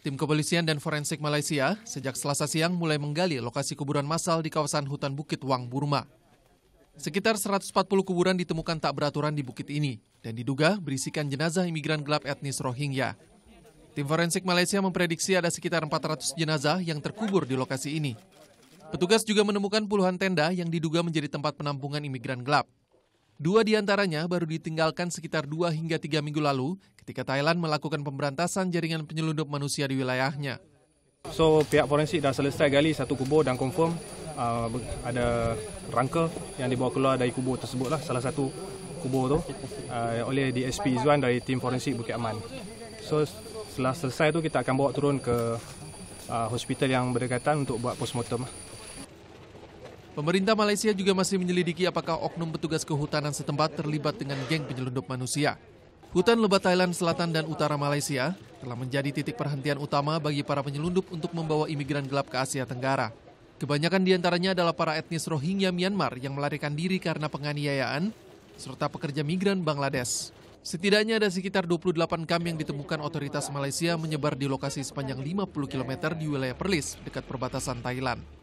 Tim kepolisian dan forensik Malaysia sejak Selasa siang mulai menggali lokasi kuburan massal di kawasan hutan Bukit Wang, Burma. Sekitar 140 kuburan ditemukan tak beraturan di bukit ini dan diduga berisikan jenazah imigran gelap etnis Rohingya. Tim forensik Malaysia memprediksi ada sekitar 400 jenazah yang terkubur di lokasi ini. Petugas juga menemukan puluhan tenda yang diduga menjadi tempat penampungan imigran gelap. Dua di antaranya baru ditinggalkan sekitar dua hingga tiga minggu lalu ketika Thailand melakukan pemberantasan jaringan penyelundup manusia di wilayahnya. So pihak forensik dah selesai gali satu kubur dan confirm uh, ada rangka yang dibawa keluar dari kubur lah. salah satu kubur tu uh, oleh DSP Zuan dari tim forensik Bukit Aman. So setelah selesai tu kita akan bawa turun ke uh, hospital yang berdekatan untuk buat postmortem. Pemerintah Malaysia juga masih menyelidiki apakah oknum petugas kehutanan setempat terlibat dengan geng penyelundup manusia. Hutan lebat Thailand selatan dan utara Malaysia telah menjadi titik perhentian utama bagi para penyelundup untuk membawa imigran gelap ke Asia Tenggara. Kebanyakan diantaranya adalah para etnis Rohingya Myanmar yang melarikan diri karena penganiayaan, serta pekerja migran Bangladesh. Setidaknya ada sekitar 28 kam yang ditemukan otoritas Malaysia menyebar di lokasi sepanjang 50 km di wilayah Perlis, dekat perbatasan Thailand.